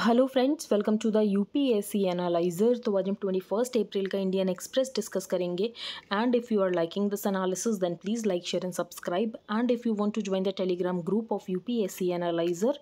Hello friends welcome to the UPSC analyser तो आज हम ट्वेंटी फर्स्ट अप्रैल का इंडियन एक्सप्रेस डिस्कस करेंगे and if you are liking this analysis then please like share and subscribe and if you want to join the Telegram group of UPSC analyser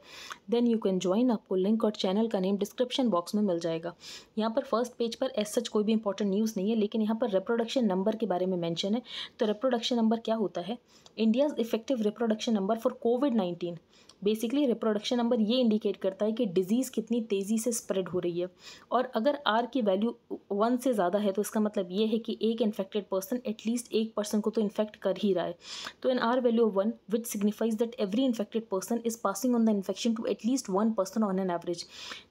then you can join आपको link और channel का name description box में मिल जाएगा यहाँ पर first page पर as such कोई भी इंपॉर्टेंट न्यूज़ नहीं है लेकिन यहाँ पर रिप्रोडक्शन नंबर के बारे में मैंशन है तो रिप्रोडक्शन नंबर क्या होता है India's effective reproduction number for COVID nineteen basically reproduction number ये इंडिकेट करता है कि डिज़ीज़ कितनी तेज़ी से स्प्रेड हो रही है और अगर आर की वैल्यू वन से ज़्यादा है तो इसका मतलब ये है कि एक इन्फेक्टेड पर्सन एटलीस्ट एक पर्सन को तो इन्फेक्ट कर ही रहा है तो N R value one which signifies that every infected person is passing on the infection to at least one person on an average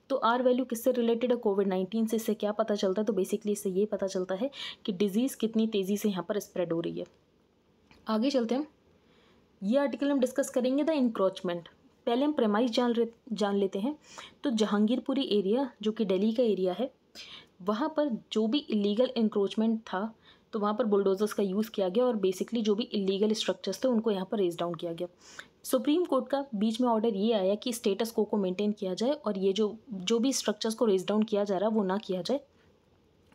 तो आर वैल्यू किससे रिलेटेड है कोविड नाइन्टीन से इससे क्या पता चलता है तो बेसिकली इससे ये पता चलता है कि डिज़ीज़ कितनी तेज़ी से यहाँ पर स्प्रेड हो रही है आगे चलते हैं ये आर्टिकल हम डिस्कस करेंगे द इंक्रोचमेंट पहले हम प्रेमाइज जान जान लेते हैं तो जहांगीरपुरी एरिया जो कि दिल्ली का एरिया है वहाँ पर जो भी इलीगल इंक्रोचमेंट था तो वहाँ पर बुलडोजर्स का यूज़ किया गया और बेसिकली जो भी इलीगल स्ट्रक्चर्स थे उनको यहाँ पर रेज डाउन किया गया सुप्रीम कोर्ट का बीच में ऑर्डर ये आया कि स्टेटस को को मेंटेन किया जाए और ये जो जो भी स्ट्रक्चर्स को रेज डाउन किया जा रहा है वो ना किया जाए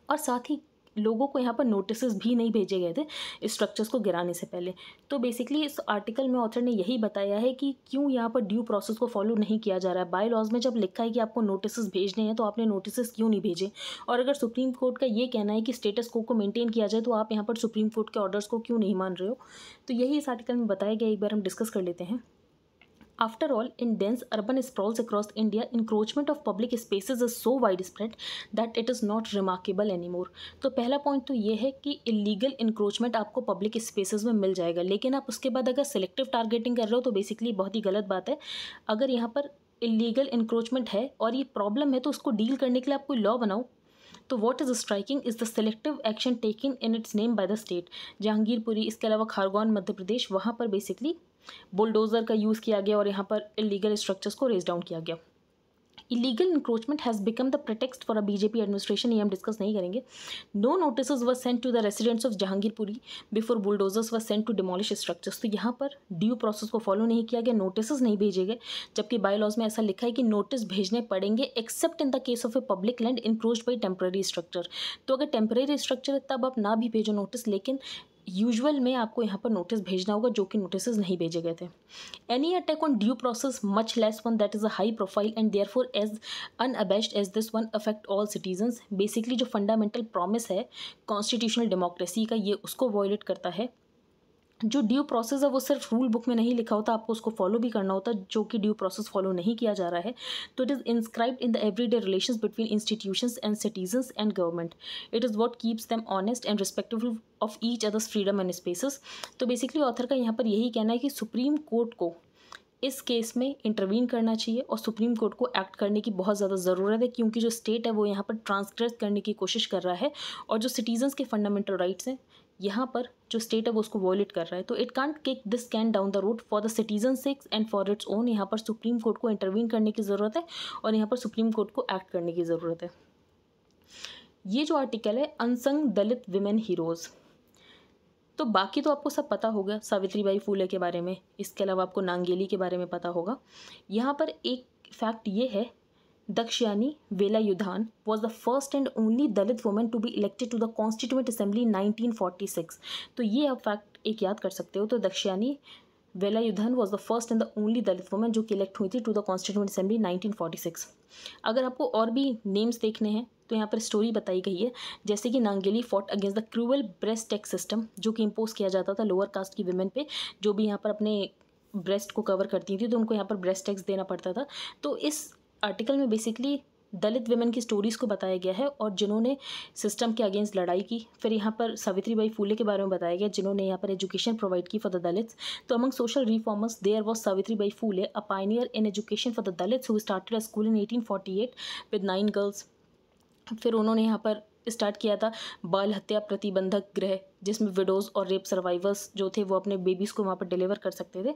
और साथ ही लोगों को यहाँ पर नोटिस भी नहीं भेजे गए थे स्ट्रक्चर्स को गिराने से पहले तो बेसिकली इस आर्टिकल में ऑथर ने यही बताया है कि क्यों यहाँ पर ड्यू प्रोसेस को फॉलो नहीं किया जा रहा है बाय लॉज में जब लिखा है कि आपको नोटिस भेजने हैं तो आपने नोटिस क्यों नहीं भेजे और अगर सुप्रीम कोर्ट का ये कहना है कि स्टेटस को को मेनटेन किया जाए तो आप यहाँ पर सुप्रीम कोर्ट के ऑर्डर्स को क्यों नहीं मान रहे हो तो यही इस आर्टिकल में बताया गया एक बार हम डिस्कस कर लेते हैं After all, in dense urban sprawls across India, encroachment of public spaces is so widespread that it is not remarkable anymore. तो पहला पॉइंट तो ये है कि इलीगल इंक्रोचमेंट आपको पब्लिक स्पेसेस में मिल जाएगा लेकिन आप उसके बाद अगर सेलेक्टिव टारगेटिंग कर रहे हो तो बेसिकली बहुत ही गलत बात है अगर यहाँ पर इलीगल इंक्रोचमेंट है और ये प्रॉब्लम है तो उसको डील करने के लिए आप कोई लॉ बनाओ तो what is striking is the selective action taking in its name by the state Jahangirpuri इसके अलावा खारगोन मध्य प्रदेश वहाँ पर बेसिकली बुलडोजर का यूज़ किया गया और यहाँ पर इलीगल स्ट्रक्चर्स को रेज डाउन किया गया illegal encroachment has become the pretext for a BJP administration ये हम डिस्कस नहीं करेंगे no notice was sent to the residents of Jahangirpuri before bulldozers were send to demolish structures तो यहाँ पर ड्यू प्रोसेस को फॉलो नहीं किया गया नोटिस नहीं भेजे गए जबकि बायोलॉज में ऐसा लिखा है कि नोटिस भेजने पड़ेंगे except in the case of a public land encroached by temporary structure तो अगर टेम्प्रेरी स्ट्रक्चर है तब आप ना भी भेजो नोटिस लेकिन यूजुअल में आपको यहाँ पर नोटिस भेजना होगा जो कि नोटिस नहीं भेजे गए थे any attack on due process much less one that is a high profile and therefore as unabashed as this one affect all citizens basically जो फंडामेंटल प्रॉमिस है कॉन्स्टिट्यूशनल डेमोक्रेसी का ये उसको वॉयलेट करता है जो ड्यू प्रोसेस है वो सिर्फ रूल बुक में नहीं लिखा होता आपको उसको फॉलो भी करना होता जो कि ड्यू प्रोसेस फॉलो नहीं किया जा रहा है तो it is inscribed in the everyday relation between institutions and citizens and government it is what keeps them honest and respectful of each other's freedom and spaces तो basically author का यहाँ पर यही कहना है कि सुप्रीम कोर्ट को इस केस में इंटरवीन करना चाहिए और सुप्रीम कोर्ट को एक्ट करने की बहुत ज़्यादा ज़रूरत है क्योंकि जो स्टेट है वो यहाँ पर ट्रांसग्रेस करने की कोशिश कर रहा है और जो सिटीजन्स के फंडामेंटल राइट्स हैं यहाँ पर जो स्टेट है वो उसको वॉयलेट कर रहा है तो it can't kick this can down the road for the citizen sakes and for its own यहाँ पर सुप्रीम कोर्ट को इंटरवीन करने की ज़रूरत है और यहाँ पर सुप्रीम कोर्ट को एक्ट करने की ज़रूरत है ये जो आर्टिकल है अनसंग दलित विमेन हीरोज़ तो बाकी तो आपको सब पता होगा सावित्री बाई फूले के बारे में इसके अलावा आपको नांगेली के बारे में पता होगा यहाँ पर एक फैक्ट ये है Dakshayani Vela Yudhan was the first and only Dalit woman to be elected to the Constituent Assembly 1946. तो ये आप फैक्ट एक याद कर सकते हो तो Dakshayani Velayudhan was the first and the only Dalit women जो कि इलेक्ट हुई थी टू द कॉन्स्टिट्यूंट असेंबली 1946 अगर आपको और भी नेम्स देखने हैं तो यहाँ पर स्टोरी बताई गई है जैसे कि Nangeli fought against the cruel breast tax system जो कि इम्पोज किया जाता था लोअर कास्ट की वुमेन पे जो भी यहाँ पर अपने ब्रेस्ट को कवर करती थी तो उनको यहाँ पर ब्रेस्ट टैक्स देना पड़ता था तो इस आर्टिकल में बेसिकली दलित वेमेन की स्टोरीज़ को बताया गया है और जिन्होंने सिस्टम के अगेंस्ट लड़ाई की फिर यहाँ पर सावित्री बाई फूले के बारे में बताया गया जिन्होंने यहाँ पर एजुकेशन प्रोवाइड की फॉर द दलित्स तो among social reformers there was Savitribai Phule a pioneer in education for the Dalits who started a school in 1848 with nine girls फिर उन्होंने यहाँ पर स्टार्ट किया था बाल हत्या प्रतिबंधक गृह जिसमें विडोज़ और रेप सर्वाइवर्स जो थे वो अपने बेबीज़ को वहाँ पर डिलीवर कर सकते थे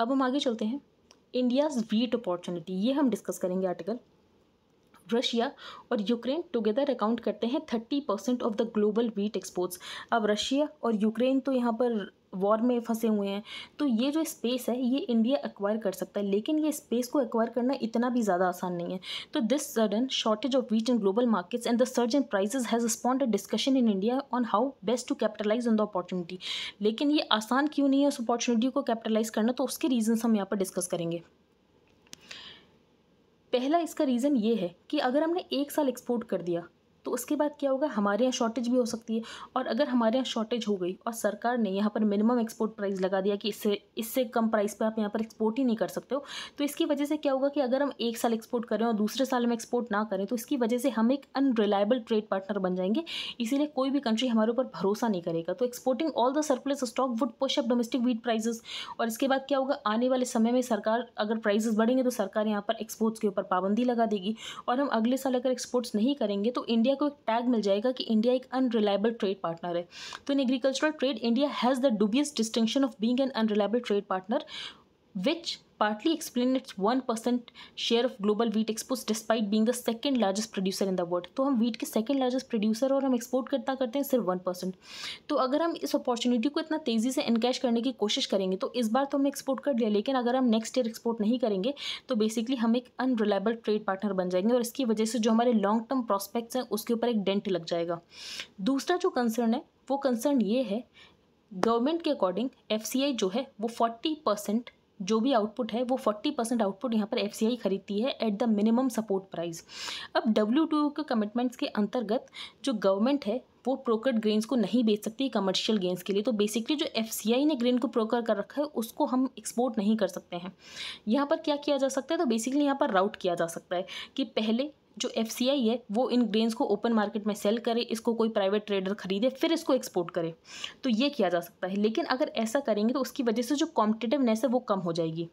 अब हम आगे चलते हैं इंडियाज़ वीट अपॉर्चुनिटी ये हम डिस्कस करेंगे आर्टिकल रशिया और यूक्रेन टुगेदर अकाउंट करते हैं thirty percent of the global wheat exports अब रशिया और यूक्रेन तो यहाँ पर वॉर में फंसे हुए हैं तो ये जो स्पेस है ये इंडिया एक्वायर कर सकता है लेकिन ये स्पेस को एक्वायर करना इतना भी ज़्यादा आसान नहीं है तो this sudden shortage of wheat in global markets and the surge in prices has spawned a discussion in India on how best to capitalise on the opportunity लेकिन ये आसान क्यों नहीं है उस अपॉर्चुनिटी को कैपिटलाइज करना तो उसके रीजन्स हम यहाँ पर डिस्कस करेंगे पहला इसका रीज़न ये है कि अगर हमने एक साल एक्सपोर्ट कर दिया तो उसके बाद क्या होगा हमारे यहाँ शॉर्टेज भी हो सकती है और अगर हमारे यहाँ शॉर्टेज हो गई और सरकार ने यहाँ पर मिनिमम एक्सपोर्ट प्राइस लगा दिया कि इससे इससे कम प्राइस पे आप यहाँ पर एक्सपोर्ट ही नहीं कर सकते हो तो इसकी वजह से क्या होगा कि अगर हम एक साल एक्सपोर्ट करें और दूसरे साल में एक्सपोर्ट ना करें तो इसकी वजह से हम एक अनरिलायबल ट्रेड पार्टनर बन जाएंगे इसीलिए कोई भी कंट्री हमारे ऊपर भरोसा नहीं करेगा तो exporting all the surplus stock would push up domestic wheat prices और इसके बाद क्या होगा आने वाले समय में सरकार अगर प्राइजेस बढ़ेंगे तो सरकार यहाँ पर एक्सपोर्ट्स के ऊपर पाबंदी लगा देगी और हम अगले साल अगर एक्सपोर्ट्स नहीं करेंगे तो इंडिया इंडिया को एक टैग मिल जाएगा कि इंडिया एक अनरिलायबल ट्रेड पार्टनर है तो in agricultural trade India has the dubious distinction of being an unreliable trade partner which partly explain its percent share of global wheat export despite being the second largest producer in the world तो हम wheat के second largest producer और हम export करता करते हैं सिर्फ one percent तो अगर हम इस अपॉर्चुनिटी को इतना तेज़ी से इनकैश करने की कोशिश करेंगे तो इस बार तो हमने एक्सपोर्ट कर लिया लेकिन अगर हम नेक्स्ट ईयर एक्सपोर्ट नहीं करेंगे तो बेसिकली हम एक अनरिलायबल ट्रेड पार्टनर बन जाएंगे और इसकी वजह से जो हमारे लॉन्ग टर्म प्रॉस्पेक्ट्स हैं उसके ऊपर एक डेंट लग जाएगा दूसरा जो कंसर्न है वो कंसर्न ये है गवर्नमेंट के अकॉर्डिंग एफ जो है वो फोर्टी परसेंट जो भी आउटपुट है वो फोर्टी परसेंट आउटपुट यहाँ पर एफ खरीदती है at the minimum support price अब डब्ल्यू के कमिटमेंट्स के अंतर्गत जो गवर्नमेंट है वो प्रोकर्ड ग्रेन्स को नहीं बेच सकती कमर्शियल ग्रेन्स के लिए तो बेसिकली जो एफ ने ग्रेन को प्रोकर कर रखा है उसको हम एक्सपोर्ट नहीं कर सकते हैं यहाँ पर क्या किया जा सकता है तो बेसिकली यहाँ पर राउट किया जा सकता है कि पहले जो एफ है वो इन ग्रेन्स को ओपन मार्केट में सेल करे इसको कोई प्राइवेट ट्रेडर खरीदे फिर इसको एक्सपोर्ट करे तो ये किया जा सकता है लेकिन अगर ऐसा करेंगे तो उसकी वजह से जो कॉम्पिटेटिवनेस है वो कम हो जाएगी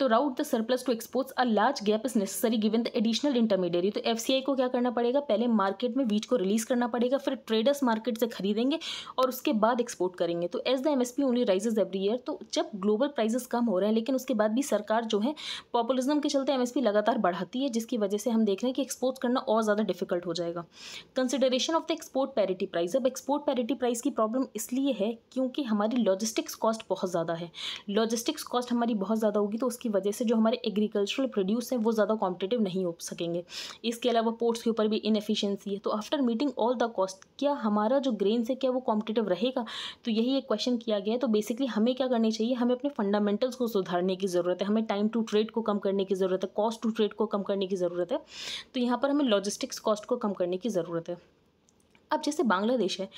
तो route the surplus to exports a large gap is necessary given the additional intermediary तो एफ को क्या करना पड़ेगा पहले मार्केट में बीज को रिलीज करना पड़ेगा फिर ट्रेडर्स मार्केट से खरीदेंगे और उसके बाद एक्सपोर्ट करेंगे तो as the M S P only rises every year तो जब ग्लोबल प्राइजेस कम हो रहे हैं लेकिन उसके बाद भी सरकार जो है पॉपुलिज्म के चलते एम एस पी लगातार बढ़ाती है जिसकी वजह से हम देख रहे हैं कि एक्सपोर्ट करना और ज़्यादा डिफिकल्ट हो जाएगा consideration of the export parity price अब एक्सपोर्ट पैरिटी प्राइस की प्रॉब्लम इसलिए है क्योंकि हमारी लॉजिस्टिक्स कॉस्ट बहुत ज़्यादा है लॉजिस्टिक्स कॉस्ट हमारी बहुत ज़्यादा होगी तो उसकी की वजह से जो हमारे एग्रीकल्चरल प्रोड्यूस हैं वो ज़्यादा कॉम्पिटेटिव नहीं हो सकेंगे इसके अलावा पोर्ट्स के ऊपर भी इनएफिशिएंसी है तो after meeting all the cost क्या हमारा जो ग्रेन है क्या वो कॉम्पिटेटिव रहेगा तो यही एक क्वेश्चन किया गया है तो बेसिकली हमें क्या करनी चाहिए हमें अपने फंडामेंटल्स को सुधारने की ज़रूरत है हमें टाइम टू ट्रेड को कम करने की ज़रूरत है कॉस्ट टू ट्रेड को कम करने की ज़रूरत है तो यहाँ पर हमें लॉजिस्टिक्स कॉस्ट को कम करने की ज़रूरत है अब जैसे बांग्लादेश है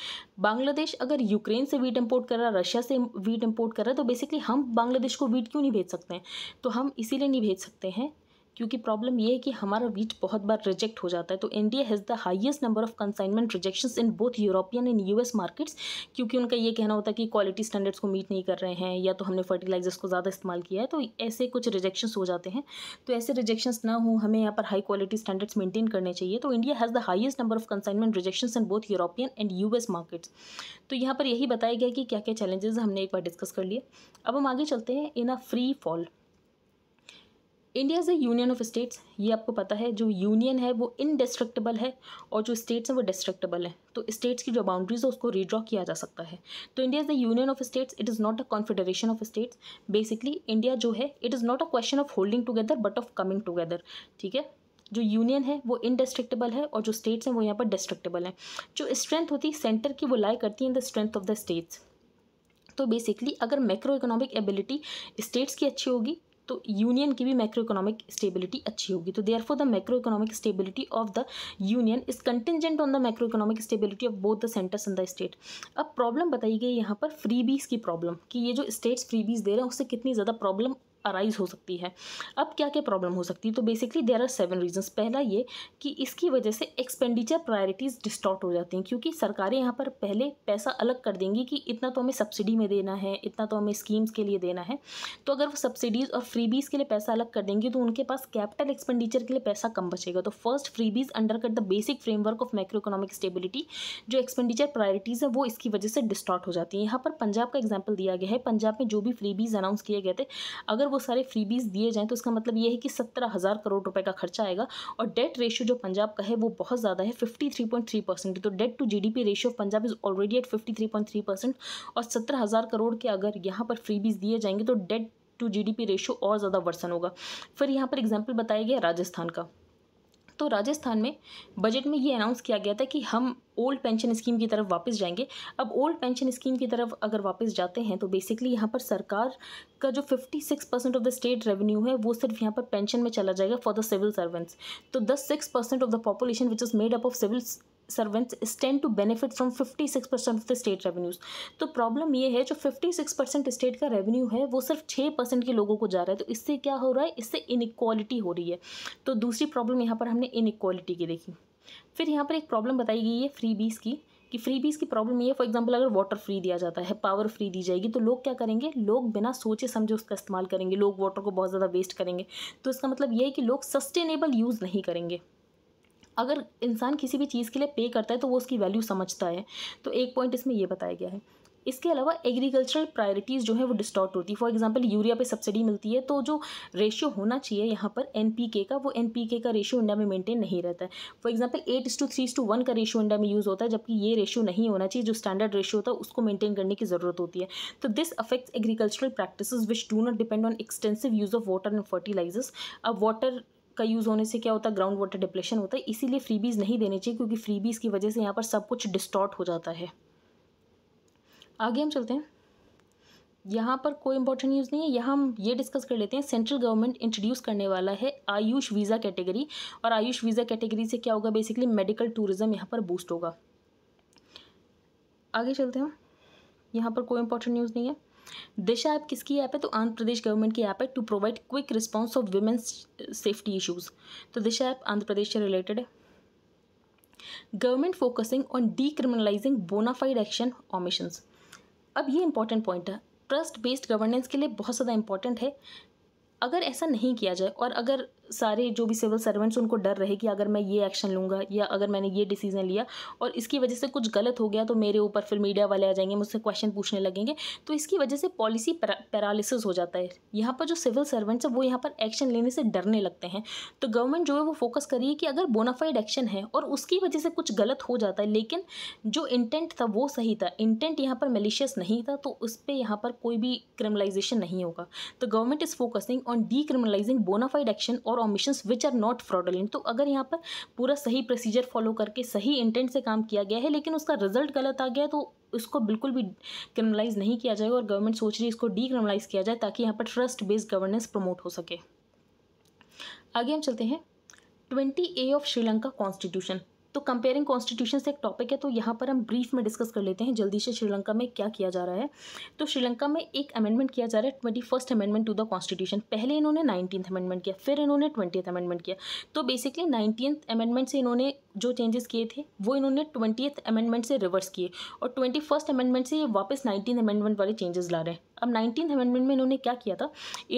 बांग्लादेश अगर यूक्रेन से वीट इम्पोर्ट कर रहा है रशिया से वीट इम्पोर्ट कर रहा है तो बेसिकली हम बांग्लादेश को वीट क्यों नहीं भेज सकते हैं तो हम इसीलिए नहीं भेज सकते हैं क्योंकि प्रॉब्लम ये है कि हमारा वीट बहुत बार रिजेक्ट हो जाता है तो India has the highest number of consignment rejection in both European and US markets क्योंकि उनका ये कहना होता है कि क्वालिटी स्टैंडर्ड्स को मीट नहीं कर रहे हैं या तो हमने फर्टिलाइजर्स को ज़्यादा इस्तेमाल किया है तो ऐसे कुछ रिजेक्शंस हो जाते हैं तो ऐसे रिजेक्शंस ना हो हमें यहाँ पर हाई क्वालिटी स्टैंडर्ड्स मेंटेन करने चाहिए तो India has the highest number of consignment rejection in both European and S markets तो यहाँ पर यही बताया गया कि क्या क्या चैलेंजेस हमने एक बार डिस्कस कर लिए अब हम आगे चलते हैं in a free fall India is a union of states ये आपको पता है जो यूनियन है वो इनडिस्ट्रक्टेबल है और जो स्टेट्स हैं वो डिस्ट्रक्टेबल है तो स्टेट्स की जो बाउंड्रीज है उसको रिड्रॉ किया जा सकता है तो India is the union of states it is not a confederation of states basically India जो है it is not a question of holding together but of coming together ठीक है जो यूनियन है वो इनडिस्ट्रक्टेबल है और जो स्टेट्स हैं वो यहाँ पर डिस्ट्रक्टेबल हैं जो स्ट्रेंथ होती है सेंटर की वो लाई करती है in the strength of the states तो बेसिकली अगर मैक्रो इकोनॉमिक एबिलिटी स्टेट्स की अच्छी होगी तो यूनियन की भी मैक्रो इकोनॉमिक स्टेबिलिटी अच्छी होगी तो therefore the macroeconomic stability of the union is contingent on the macroeconomic stability of both the centres in the state अब प्रॉब्लम बताई गई यहाँ पर फ्रीबीज की प्रॉब्लम कि ये जो स्टेट्स फ्रीबीज दे रहे हैं उससे कितनी ज़्यादा प्रॉब्लम अराइज हो सकती है अब क्या क्या प्रॉब्लम हो सकती है तो basically there are seven reasons पहला ये कि इसकी वजह से एक्सपेंडिचर प्रायोरिटीज़ डिस्टॉर्ट हो जाती हैं क्योंकि सरकारें यहाँ पर पहले पैसा अलग कर देंगी कि इतना तो हमें सब्सिडी में देना है इतना तो हमें स्कीम्स के लिए देना है तो अगर वो सब्सिडीज़ और फ्रीबीज़ के लिए पैसा अलग कर देंगी तो उनके पास कैपिटल एक्सपेंडिचर के लिए पैसा कम बचेगा तो first freebies undercut the basic framework of microeconomic stability जो एक्सपेंडिचर प्रायोरिटीज़ है वो इसकी वजह से डिस्टॉर्ट हो जाती है यहाँ पर पंजाब का एग्जाम्पल दिया गया है पंजाब में जो भी फ्रीबीज़ अनाउंस किए गए थे अगर वो सारे फ्रीबीज़ दिए जाएँ तो इसका मतलब ये है कि सत्रह हज़ार करोड़ रुपए का खर्चा आएगा और डेट रेशियो जो पंजाब का है वो बहुत ज़्यादा है fifty three point three percent तो debt to GDP ratio of Punjab is already at fifty three point three percent और सत्रह हज़ार करोड़ के अगर यहाँ पर फ्रीबीज़ दिए जाएंगे तो debt to G P ratio और ज़्यादा वर्सन होगा फिर यहाँ पर एग्जाम्पल बताया गया राजस्थान का तो राजस्थान में बजट में ये अनाउंस किया गया था कि हम ओल्ड पेंशन स्कीम की तरफ वापस जाएंगे अब ओल्ड पेंशन स्कीम की तरफ अगर वापस जाते हैं तो बेसिकली यहाँ पर सरकार का जो 56 percent of the state revenue है वो सिर्फ यहाँ पर पेंशन में चला जाएगा फॉर द सिविल सर्वेंट्स तो दस six percent of the population which is made up of civil to benefit from fifty six percent of the state revenues तो प्रॉब्लम ये है जो फिफ्टी सिक्स परसेंट स्टेट का रेवेन्यू है वो सिर्फ छः परसेंट के लोगों को जा रहा है तो इससे क्या हो रहा है इससे इनक्वालिटी हो रही है तो दूसरी प्रॉब्लम यहाँ पर हमने इनक्वालिटी की देखी फिर यहाँ पर एक प्रॉब्लम बताई गई है फ्री बीस की कि फ्री बीज की प्रॉब्लम ये फॉर एग्जांपल अगर वाटर फ्री दिया जाता है पावर फ्री दी जाएगी तो लोग क्या करेंगे लोग बिना सोचे समझे उसका इस्तेमाल करेंगे लोग वाटर को बहुत ज़्यादा वेस्ट करेंगे तो इसका मतलब ये है कि लोग सस्टेनेबल यूज़ नहीं करेंगे अगर इंसान किसी भी चीज़ के लिए पे करता है तो वो उसकी वैल्यू समझता है तो एक पॉइंट इसमें यह बताया गया है इसके अलावा एग्रीकल्चरल प्रायोरिटीज़ जो है वो डिस्टॉर्ट होती है फॉर एग्जांपल यूरिया पे सब्सिडी मिलती है तो जो रेशियो होना चाहिए यहाँ पर एनपीके का वो एनपीके का रेशियो इंडिया में मेंटेन नहीं रहता है फॉर एग्जांपल एट इस टू थ्री टू वन का रेशियो इंडिया में यूज़ होता है जबकि ये रेशियो नहीं होना चाहिए जो स्टैंडर्ड रेशियो होता है उसको मेंटेन करने की ज़रूरत होती है तो this affects agricultural practice which do not depend on extensive use of water and fertilisers अब वाटर का यूज़ होने से क्या होता है ग्राउंड वाटर डिप्लेशन होता है इसीलिए फ्रीबीज़ नहीं देने चाहिए क्योंकि फ्रीबीज़ की वजह से यहाँ पर सब कुछ डिस्टॉर्ट हो जाता है आगे हम चलते हैं यहाँ पर कोई इंपॉर्टेंट न्यूज़ नहीं है यहाँ हम ये डिस्कस कर लेते हैं सेंट्रल गवर्नमेंट इंट्रोड्यूस करने वाला है आयुष वीज़ा कैटेगरी और आयुष वीज़ा कैटेगरी से क्या होगा बेसिकली मेडिकल टूरिज़्म यहाँ पर बूस्ट होगा आगे चलते हैं यहाँ पर कोई इंपॉर्टेंट न्यूज़ नहीं है दिशा ऐप किसकी ऐप है तो आंध्र प्रदेश गवर्नमेंट की ऐप है to provide quick response of women's safety issues तो दिशा ऐप आंध्र प्रदेश से रिलेटेड है government focusing on decriminalising bona fide action omissions अब ये इंपॉर्टेंट पॉइंट है ट्रस्ट बेस्ड गवर्नेंस के लिए बहुत ज़्यादा इंपॉर्टेंट है अगर ऐसा नहीं किया जाए और अगर सारे जो भी सिविल सर्वेंट्स उनको डर रहे कि अगर मैं ये एक्शन लूँगा या अगर मैंने ये डिसीज़न लिया और इसकी वजह से कुछ गलत हो गया तो मेरे ऊपर फिर मीडिया वाले आ जाएंगे मुझसे क्वेश्चन पूछने लगेंगे तो इसकी वजह से पॉलिसी पैरालिसिस हो जाता है यहाँ पर जो सिविल सर्वेंट्स हैं वो यहाँ पर एक्शन लेने से डरने लगते हैं तो गवर्नमेंट जो है वो फोकस करिए कि अगर बोनाफाइड एक्शन है और उसकी वजह से कुछ गलत हो जाता है लेकिन जो इंटेंट था वो सही था इंटेंट यहाँ पर मेलिशियस नहीं था तो उस पर यहाँ पर कोई भी क्रिमिनलाइजेशन नहीं होगा तो government is focusing on decriminalising bona fide action और और omissions which are not fraudulent तो अगर यहाँ पर पूरा सही प्रोसीजर फॉलो करके सही इंटेंट से काम किया गया है लेकिन उसका रिजल्ट गलत आ गया तो इसको बिल्कुल भी क्रिमिनलाइज नहीं किया जाएगा और गवर्नमेंट सोच रही है इसको डीक्रिमिनलाइज किया जाए ताकि यहाँ पर ट्रस्ट बेस्ड गवर्नेंस प्रमोट हो सके आगे हम चलते हैं twenty A of Sri Lanka constitution तो कंपेयरिंग कॉन्स्टिट्यूशन से एक टॉपिक है तो यहाँ पर हम ब्रीफ में डिस्कस कर लेते हैं जल्दी से श्रीलंका में क्या किया जा रहा है तो श्रीलंका में एक अमेंडमेंट किया जा रहा है twenty first amendment to the constitution पहले इन्होंने नाइनटीन अमेंडमेंट किया फिर इन्होंने ट्वेंटी अमेंडमेंट किया तो बेसिकली नाइनटीन अमेंडमेंट से इन्होंने जो चेंजेस किए थे वो इन्होंने ट्वेंटी अमेंडमेंट से रिवर्स किए और ट्वेंटी फर्स्ट अमेंडमेंट से ये वापस नाइनटीन अमेंडमेंट वाले चेंजेस ला रहे हैं अब नाइनटीन अमेंडमेंट में इन्होंने क्या किया था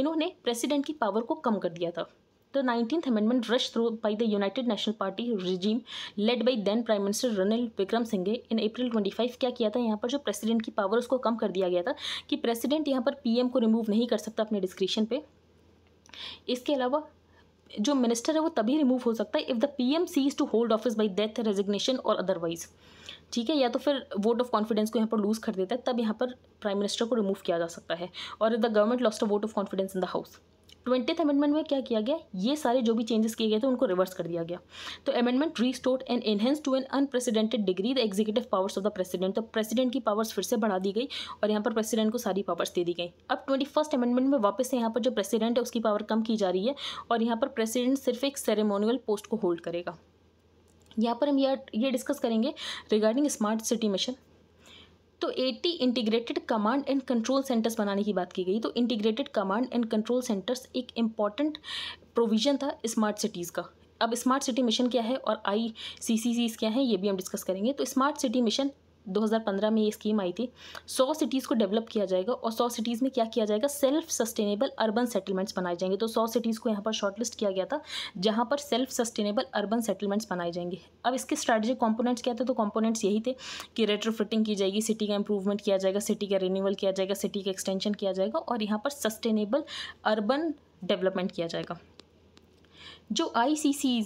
इन्होंने प्रेसिडेंट की पावर को कम कर दिया था amendment rush through by the United National Party regime led by then prime minister Ranil Wickremesinghe in April twenty five क्या किया था यहाँ पर जो प्रेसिडेंट की पावर उसको कम कर दिया गया था कि प्रेसिडेंट यहाँ पर पीएम को रिमूव नहीं कर सकता अपने डिस्क्रिप्शन पे इसके अलावा जो मिनिस्टर है वो तभी रिमूव हो सकता है if the P M ceases to hold office by death resignation और अदरवाइज ठीक है या तो फिर वोट ऑफ कॉन्फिडेंस को यहाँ पर लूज़ कर देता है तब यहाँ पर प्राइम मिनिस्टर को रिमूव किया जा सकता है और if the government lost a vote of confidence in the house twenty amendment में क्या किया गया ये सारे जो भी चेंजेस किए गए थे उनको रिवर्स कर दिया गया तो amendment restored and enhanced to an unprecedented degree the executive powers of the president तो प्रेसिडेंट की पावर्स फिर से बढ़ा दी गई और यहाँ पर प्रेसिडेंट को सारी पावर्स दे दी गई अब ट्वेंटी फर्स्ट अमेंडमेंट में वापस से यहाँ पर जो प्रेसिडेंट है उसकी पावर कम की जा रही है और यहाँ पर प्रेसिडेंट सिर्फ एक सेरेमोनियल पोस्ट को होल्ड करेगा यहाँ पर हम यह ये डिस्कस करेंगे रिगार्डिंग स्मार्ट सिटी मिशन तो 80 integrated command and control centres बनाने की बात की गई तो integrated command and control centres एक इम्पॉर्टेंट प्रोविजन था स्मार्ट सिटीज़ का अब स्मार्ट सिटी मिशन क्या है और आई सी सी क्या है ये भी हम डिस्कस करेंगे तो स्मार्ट सिटी मिशन 2015 में ये स्कीम आई थी 100 सिटीज़ को डेवलप किया जाएगा और 100 सिटीज़ में क्या किया जाएगा सेल्फ सस्टेनेबल अर्बन सेटलमेंट्स बनाए जाएंगे तो 100 सिटीज़ को यहाँ पर शॉर्टलिस्ट किया गया था जहाँ पर सेल्फ सस्टेनेबल अर्बन सेटलमेंट्स बनाए जाएंगे अब इसके स्ट्रैटेजिक कॉम्पोनेंट्स क्या थे तो कॉम्पोनेंट्स यही थे कि रेट्रोफिटिंग की जाएगी सिटी का इंप्रूवमेंट किया जाएगा सिटी का रिन्यूअल किया जाएगा सिटी का एक्सटेंशन किया जाएगा और यहाँ पर सस्टेनेबल अर्बन डेवलपमेंट किया जाएगा जो आई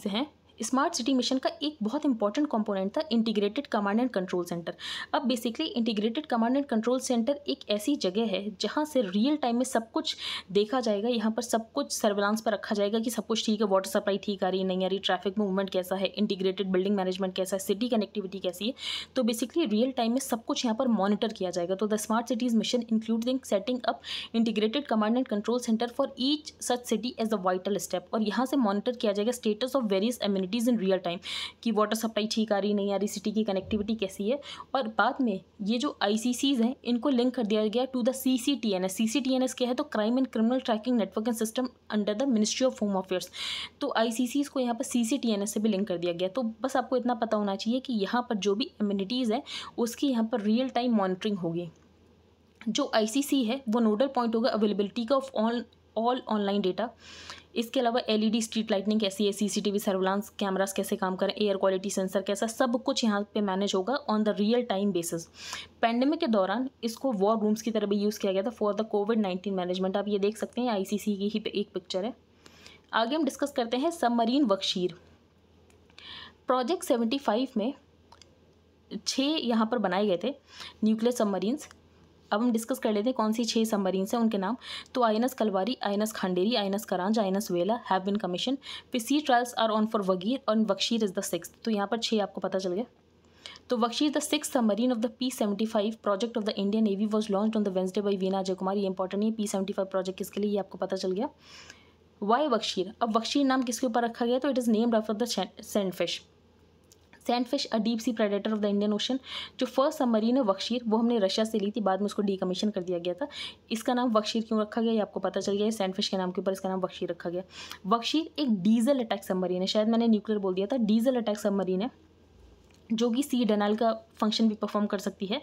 हैं स्मार्ट सिटी मिशन का एक बहुत इंपॉर्टेंट कंपोनेंट था integrated command and control centre अब basically integrated command and control centre एक ऐसी जगह है जहाँ से रियल टाइम में सब कुछ देखा जाएगा यहाँ पर सब कुछ सर्विलांस पर रखा जाएगा कि सब कुछ ठीक है वाटर सप्लाई ठीक आ रही है नहीं आ रही ट्रैफिक मूवमेंट कैसा है इंटीग्रेटेड बिल्डिंग मैनेजमेंट कैसा है सिटी कनेक्टिविटी कैसी है तो बेसिकली रियल टाइम में सब कुछ यहाँ पर मॉनिटर किया जाएगा तो the smart cities mission including setting up integrated command and control centre for each such city as a vital step और यहाँ से मॉनिटर किया जाएगा status of various amenity responsibilities in real time कि वाटर सप्लाई ठीक आ रही नहीं आ रही सिटी की कनेक्टिविटी कैसी है और बाद में ये जो आई हैं इनको लिंक कर दिया गया to the C C T N S C C T N S क्या है तो crime and criminal tracking network and system under the ministry of home affairs तो आई को यहाँ पर C C T N S से भी link कर दिया गया तो बस आपको इतना पता होना चाहिए कि यहाँ पर जो भी एम्यूनिटीज़ हैं उसकी यहाँ पर रियल टाइम मॉनिटरिंग होगी जो आईसीसी है वो नोडल पॉइंट होगा अवेलेबिलिटी का of all all online data इसके अलावा एलईडी स्ट्रीट लाइटनिंग कैसी है सीसीटीवी सर्विलांस कैमरास कैसे काम करें एयर क्वालिटी सेंसर कैसा सब कुछ यहाँ पे मैनेज होगा on the real time basis pandemic के दौरान इसको वॉर रूम्स की तरह भी यूज़ किया गया था for the COVID nineteen management आप ये देख सकते हैं सी की ही एक पिक्चर है आगे हम डिस्कस करते हैं submarine Vagsheer project seventy five में छः यहाँ पर बनाए गए थे न्यूक्लियर सबमरीन्स अब हम डिस्कस कर लेते हैं कौन सी छह सबमरीन हैं उनके नाम तो I N Kalvari I N Khanderi I N Karanj I N Vela have been commissioned फिर sea trials are on for Vagir और बख्शीर इज़ द सिक्स तो यहाँ पर छः आपको पता चल गया तो बख्शी the six submarine of the P seventy five project of the Indian Navy was launched on the Wednesday by Veena Ajay Kumar ये इंपॉर्टेंट है पी सेवेंटी फाइव प्रोजेक्ट किसके लिए ये आपको पता चल गया वाई बख्शीर अब बख्शीर नाम किसके ऊपर रखा गया तो it is named after the sand fish sandfish a deep sea predator of the Indian Ocean जो फर्स्ट सबमरीन है वक्शीर वो हमने रशिया से ली थी बाद में उसको डीकमीशन कर दिया गया था इसका नाम वक्शीर क्यों रखा गया ये आपको पता चल गया सैंडफिश के नाम के ऊपर इसका नाम वक्शीर रखा गया वक्शीर एक डीजल अटैक सबमरीन है शायद मैंने न्यूक्लियर बोल दिया था डीजल अटैक सबमरीन है जो कि सी डनाल का फंक्शन भी परफॉर्म कर सकती है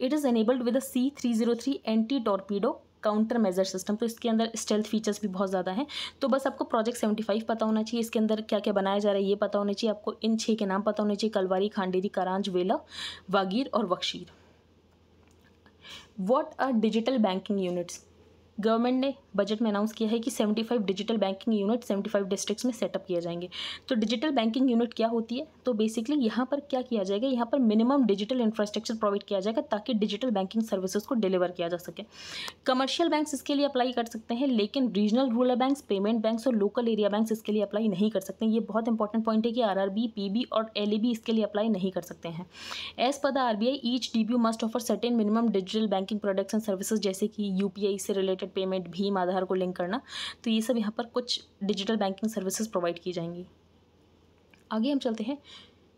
it is enabled with a C three zero three anti torpedo counter measure system तो इसके अंदर स्टेल्थ फीचर्स भी बहुत ज़्यादा हैं तो बस आपको प्रोजेक्ट सेवेंटी फाइव पता होना चाहिए इसके अंदर क्या क्या बनाया जा रहा है ये पता होना चाहिए आपको इन छः के नाम पता होने चाहिए कलवारी खांडेरी करांज वेला वागीर और Vagsheer what are digital banking units government ने बजट में अनाउंस किया है कि 75 डिजिटल बैंकिंग यूनिट 75 डिस्ट्रिक्ट में सेटअप किए जाएंगे तो डिजिटल बैंकिंग यूनिट क्या होती है तो बेसिकली यहाँ पर क्या किया जाएगा यहाँ पर मिनिमम डिजिटल इंफ्रास्ट्रक्चर प्रोवाइड किया जाएगा ताकि डिजिटल बैंकिंग सर्विसेज को डिलीवर किया जा सके कमर्शियल बैंक्स इसके लिए अप्लाई कर सकते हैं लेकिन regional rural banks payment banks और लोकल एरिया बैंक्स इसके लिए अप्लाई नहीं कर सकते ये बहुत इंपॉर्टेंट पॉइंट है कि आर पीबी और एल e इसके लिए अप्लाई नहीं कर सकते हैं as per the R each D must offer certain minimum digital banking products and services जैसे कि यू से रिलेटेड ऑटोमेटेड पेमेंट भीम आधार को लिंक करना तो ये सब यहाँ पर कुछ डिजिटल बैंकिंग सर्विसेज प्रोवाइड की जाएंगी आगे हम चलते हैं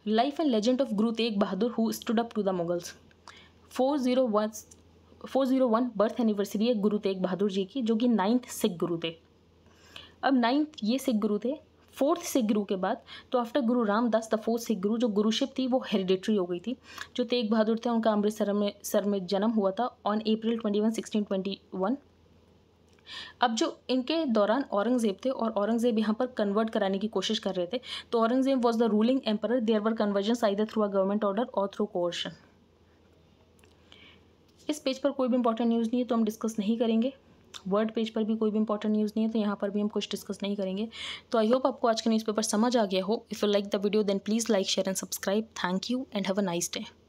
life and legend of Guru Tegh Bahadur who stood up to the Mughals four zero one four zero one birth anniversary है गुरु तेग बहादुर जी की जो कि नाइन्थ सिख गुरु थे अब नाइन्थ ये सिख गुरु थे फोर्थ सिख गुरु के बाद तो आफ्टर गुरु रामदास द फोर्थ सिख गुरु जो गुरुशिप थी वो हेरिडेटरी हो गई थी जो तेग बहादुर थे उनका अमृतसर में सर में जन्म हुआ था on April twenty one sixteen twenty one अब जो इनके दौरान औरंगज़ेब थे और औरंगज़ेब यहाँ पर कन्वर्ट कराने की कोशिश कर रहे थे तो Aurangzeb was the ruling emperor there were conversion I through a government order और थ्रू कोर्शन इस पेज पर कोई भी इंपॉर्टेंट न्यूज़ नहीं है तो हम डिस्कस नहीं करेंगे वर्ड पेज पर भी कोई भी इंपॉर्टेंट न्यूज़ नहीं है तो यहाँ पर भी हम कुछ डिस्कस नहीं करेंगे तो आई होप आपको आज का न्यूज़पेपर समझ आ गया हो if you like the video then please like share and subscribe thank you and have a nice day